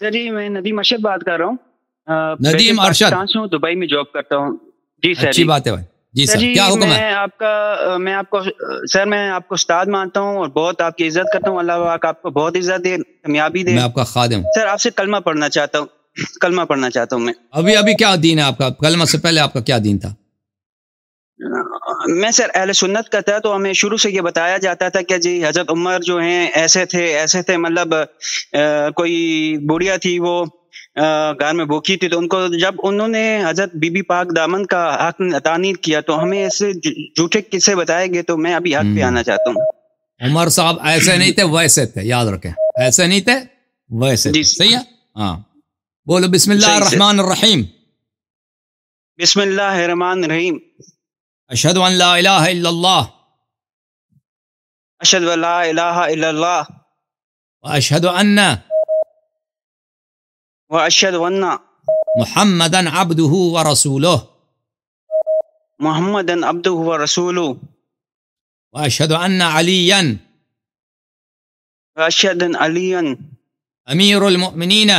سر جی میں ندیم ارشد بات کر رہا ہوں ندیم ارشد دبئی میں جاب کرتا ہوں جی سر اچھی جی۔ بات ہے میں آپ کو سر میں آپ کو استاد مانتا ہوں اور بہت آپ کی عزت کرتا ہوں اللہ پاک آپ کو بہت عزت دے کامیابی دے میں آپ کا خادم سر آپ سے کلمہ پڑھنا چاہتا ہوں کلمہ پڑھنا چاہتا ہوں میں ابھی ابھی کیا دین ہے آپ کا کلمہ سے پہلے آپ کا کیا دین تھا میں سر اہل سنت کا تھا تو ہمیں شروع سے یہ بتایا جاتا تھا کہ جی حضرت عمر جو ہیں ایسے تھے ایسے تھے مطلب کوئی بوڑھیا تھی وہ گھر میں بھوکی تھی تو ان کو جب انہوں نے حضرت بی بی پاک دامن کا حق تعمیر کیا تو ہمیں ایسے جھوٹے کسے بتائے گئے تو میں ابھی حق پہ آنا چاہتا ہوں عمر صاحب ایسے نہیں تھے ویسے تھے یاد رکھیں ایسے نہیں تھے ویسے جی ہاں بولو بسم اللہ الرحمن الرحیم بسم اللہ الرحمن الرحیم أشهد أن لا إله إلا الله أشهد أن لا إله إلا الله وأشهد أن وأشهد أن محمدا عبده ورسوله محمدا عبده ورسوله وأشهد أن عليا وأشهد أن عليا أمير المؤمنين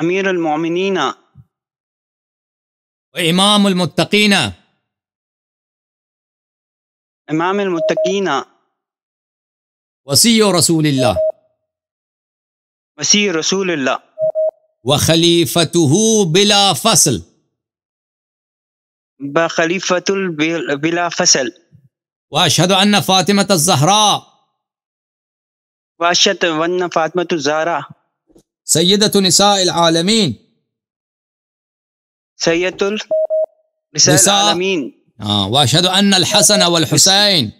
أمير المؤمنين وإمام المتقين إمام المتقين وصي رسول الله وصي رسول الله وخليفته بلا فصل بخليفة بلا فصل وأشهد أن فاطمة الزهراء وأشهد أن فاطمة الزهراء سيدة نساء العالمين سيدة نساء, نساء العالمين آه، وأشهد أن الحسن والحسين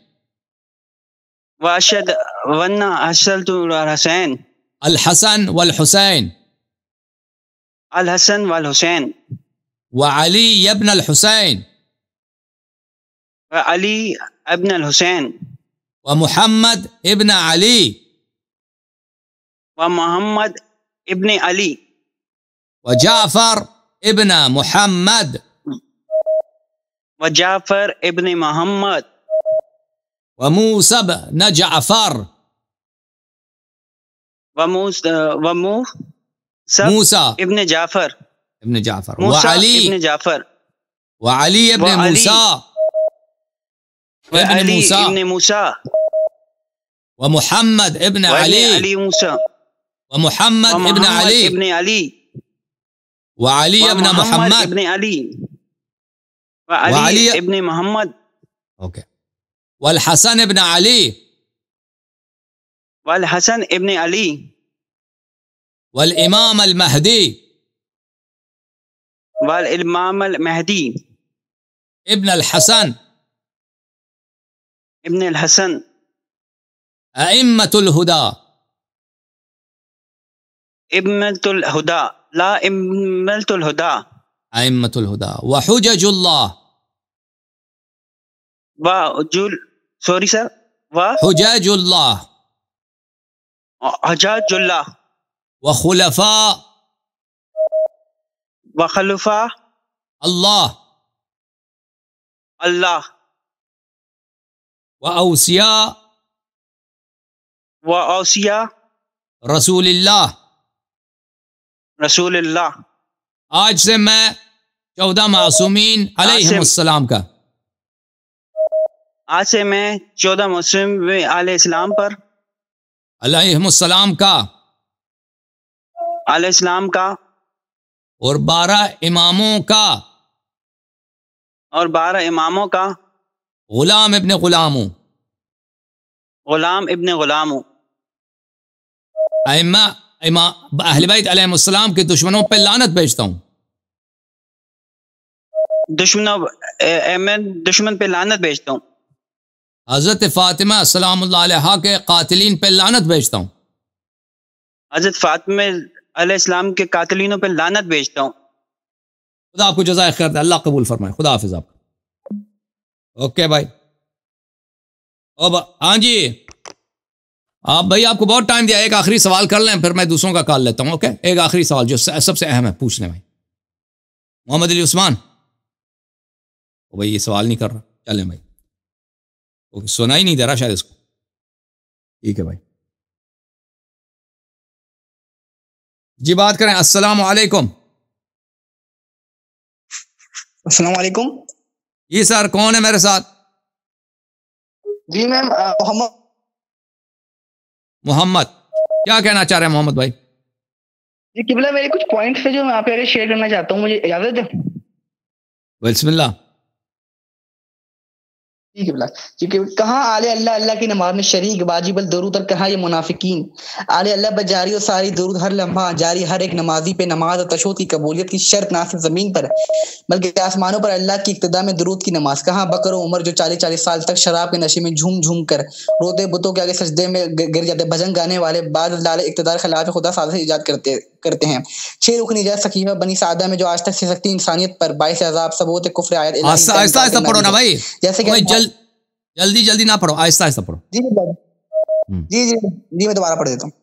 وأشهد ان أرسلت الحسين الحسن والحسين الحسن والحسين وعلي يا ابن الحسين وعلي ابن الحسين ومحمد ابن علي ومحمد ابن علي وجعفر ابن محمد وجعفر ابن محمد وموسى بن جعفر وموسى وموسى موسى ابن جعفر ابن جعفر موسى وعلي ابن جعفر وعلي ابن وعلي موسى ابن موسى ابن موسى ومحمد ابن علي علي موسى ومحمد, ومحمد ابن علي ابن علي وعلي ابن محمد ابن علي وعلي, ابن محمد اوكي والحسن ابن علي والحسن ابن علي والإمام المهدي والإمام المهدي ابن الحسن ابن الحسن أئمة الهدى أئمة الهدى لا أئمة الهدى أئمة الهدى وحجج الله وجول سوري سر و حجاج الله حجاج الله وخلفاء وخلفاء الله الله وأوصياء وأوصياء رسول الله رسول الله آج سے میں چودہ معصومین علیہ السلام کا آج سے میں چودہ معصوم علیہ السلام پر علیہ السلام کا علیہ السلام کا اور بارہ اماموں کا اور بارہ اماموں کا غلام ابن غلام ہوں غلام ابن غلام ہوں اہل بیت علیہ السلام کے دشمنوں پہ لانت بھیجتا ہوں دشمن پہ لانت بھیجتا ہوں حضرت فاطمہ السلام اللہ علیہ کے قاتلین پہ لانت بھیجتا ہوں حضرت فاطمہ علیہ السلام کے قاتلینوں پہ لانت بھیجتا ہوں خدا آپ کو جزائے خیر دے اللہ قبول فرمائے خدا حافظ آپ اوکے بھائی او ہاں جی آپ بھائی آپ کو بہت ٹائم دیا ایک آخری سوال کر لیں پھر میں دوسروں کا کال لیتا ہوں اوکے ایک آخری سوال جو سب سے اہم ہے پوچھنے میں محمد علی عثمان بھائی یہ سوال نہیں کر رہا چلیں بھائی سنا ہی نہیں دے رہا شاید اس کو ٹھیک ہے بھائی جی بات کریں السلام علیکم السلام علیکم جی سر کون ہے میرے ساتھ جی میم محمد محمد کیا کہنا چاہ رہے ہیں محمد بھائی جی قبلہ میرے کچھ پوائنٹس ہیں جو میں آپ شیئر کرنا چاہتا ہوں مجھے اجازت بسم اللہ کہاں آلے اللہ اللہ کی نماز میں شریک باجی بل درود اور کہاں یہ منافقین آلے اللہ پر جاری اور ساری درود ہر لمحہ جاری ہر ایک نمازی پہ نماز اور تشود کی قبولیت کی شرط نہ صرف زمین پر بلکہ آسمانوں پر اللہ کی ابتدا میں درود کی نماز کہاں بکر و عمر جو چالیس چالیس سال تک شراب کے نشے میں جھوم جھوم کر روتے بتوں کے آگے سجدے میں گر جاتے بھجن گانے والے بعض اللہ اقتدار خلاف خدا سازہ ایجاد کرتے ہیں کرتے ہیں چھ رکنی جا سکیفہ بنی سعدہ میں جو آج تک سے سکتی انسانیت پر باعث عذاب ثبوت کفر آیت آہستہ آہستہ پڑھو نا بھائی جیسے کہ جلدی جلدی نہ پڑھو آہستہ آہستہ پڑھو جی جی جی،, جی جی میں دوبارہ پڑھ دیتا ہوں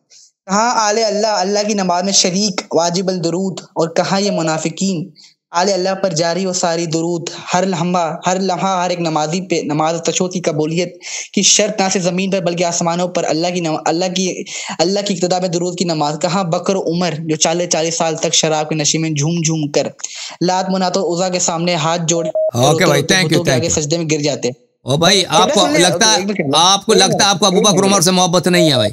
کہا آل اللہ اللہ کی نماز میں شریک واجب الدرود اور کہا یہ منافقین آل اللہ پر جاری و ساری درود ہر لمحہ ہر لمحہ ہر ایک نمازی پہ نماز تشوتی کی قبولیت کی شرط نہ صرف زمین پر بلکہ آسمانوں پر اللہ کی اللہ کی اللہ کی ابتدا میں درود کی نماز کہاں بکر و عمر جو چالیس چالیس سال تک شراب کے نشے میں جھوم جھوم کر لات منات و عزا کے سامنے ہاتھ جوڑ کے سجدے میں گر جاتے او بھائی آپ کو لگتا ہے آپ کو لگتا ہے آپ کو ابو بکر عمر سے محبت نہیں ہے بھائی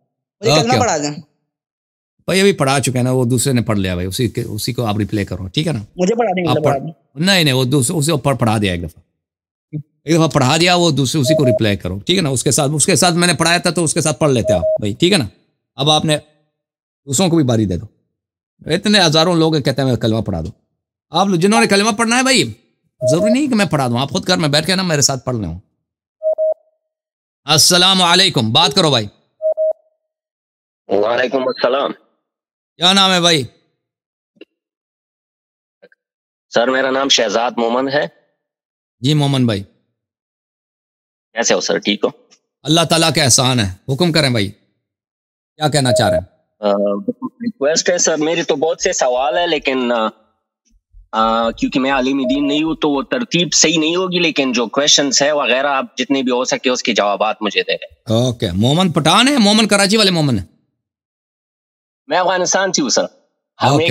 بھائی ابھی پڑھا چکے ہیں نا وہ دوسرے نے پڑھ لیا بھائی اسی اسی کے کو آپ ریپلے کرو ٹھیک ہے نا مجھے نہیں نہیں وہ دوسرے اسے اوپر پڑھا دیا ایک دفعہ ایک دفعہ پڑھا دیا وہ دوسرے اسی کو ریپلائی کرو ٹھیک ہے نا اس کے ساتھ اس کے ساتھ میں نے پڑھایا تھا تو اس کے ساتھ پڑھ لیتے آپ بھائی ٹھیک ہے نا اب آپ نے دوسروں کو بھی باری دے دو اتنے ہزاروں لوگ کہتے ہیں میں کلمہ پڑھا دوں آپ جنہوں نے کلمہ پڑھنا ہے بھائی ضروری نہیں کہ میں پڑھا دوں آپ خود کر میں بیٹھ کے نا میرے ساتھ پڑھ لوں ہوں السلام علیکم بات کرو بھائی وعلیکم السلام کیا نام ہے بھائی سر میرا نام شہزاد مومن ہے جی مومن بھائی کیسے ہو سر ٹھیک ہو اللہ تعالیٰ کا احسان ہے حکم کریں بھائی کیا کہنا چاہ رہے ہیں ریکویسٹ ہے سر میری تو بہت سے سوال ہے لیکن کیونکہ میں عالم دین نہیں ہوں تو وہ ترتیب صحیح نہیں ہوگی لیکن جو کوشچنس ہے وغیرہ آپ جتنے بھی ہو سکے اس کے جوابات مجھے دے رہے ہیں مومن پٹھان ہے مومن کراچی والے مومن ہے मैं अफगानिस्तान से हूँ सर हम okay. एक